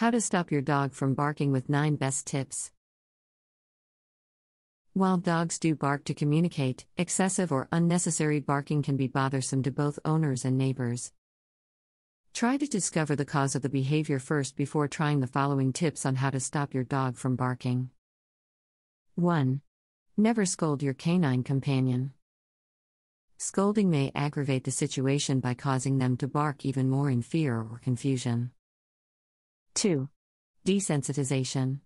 How to Stop Your Dog from Barking with 9 Best Tips. While dogs do bark to communicate, excessive or unnecessary barking can be bothersome to both owners and neighbors. Try to discover the cause of the behavior first before trying the following tips on how to stop your dog from barking. 1. Never scold your canine companion. Scolding may aggravate the situation by causing them to bark even more in fear or confusion. 2. Desensitization.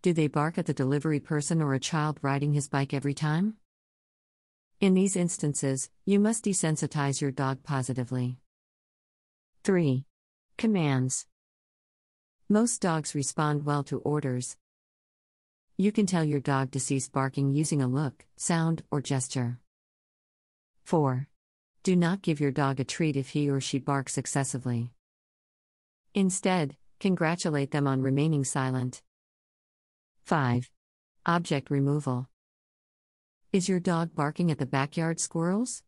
Do they bark at the delivery person or a child riding his bike every time? In these instances, you must desensitize your dog positively. 3. Commands. Most dogs respond well to orders. You can tell your dog to cease barking using a look, sound, or gesture. 4. Do not give your dog a treat if he or she barks excessively. Instead, congratulate them on remaining silent. 5. Object removal. Is your dog barking at the backyard squirrels?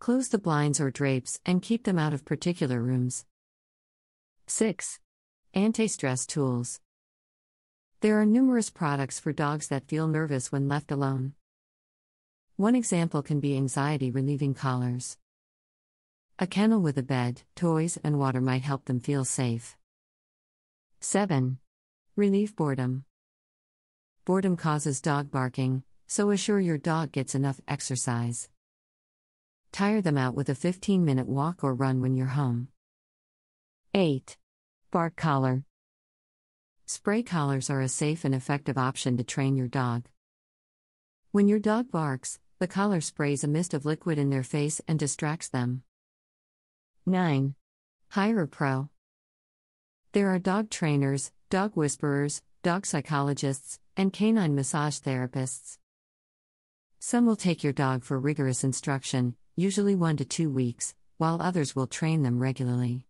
Close the blinds or drapes and keep them out of particular rooms. 6. Anti stress tools. There are numerous products for dogs that feel nervous when left alone. One example can be anxiety relieving collars. A kennel with a bed, toys, and water might help them feel safe. 7. Relieve boredom. Boredom causes dog barking, so assure your dog gets enough exercise. Tire them out with a 15 minute walk or run when you're home. 8. Bark collar. Spray collars are a safe and effective option to train your dog. When your dog barks, the collar sprays a mist of liquid in their face and distracts them. 9. Hire a pro. There are dog trainers, dog whisperers, dog psychologists, and canine massage therapists. Some will take your dog for rigorous instruction, usually one to two weeks, while others will train them regularly.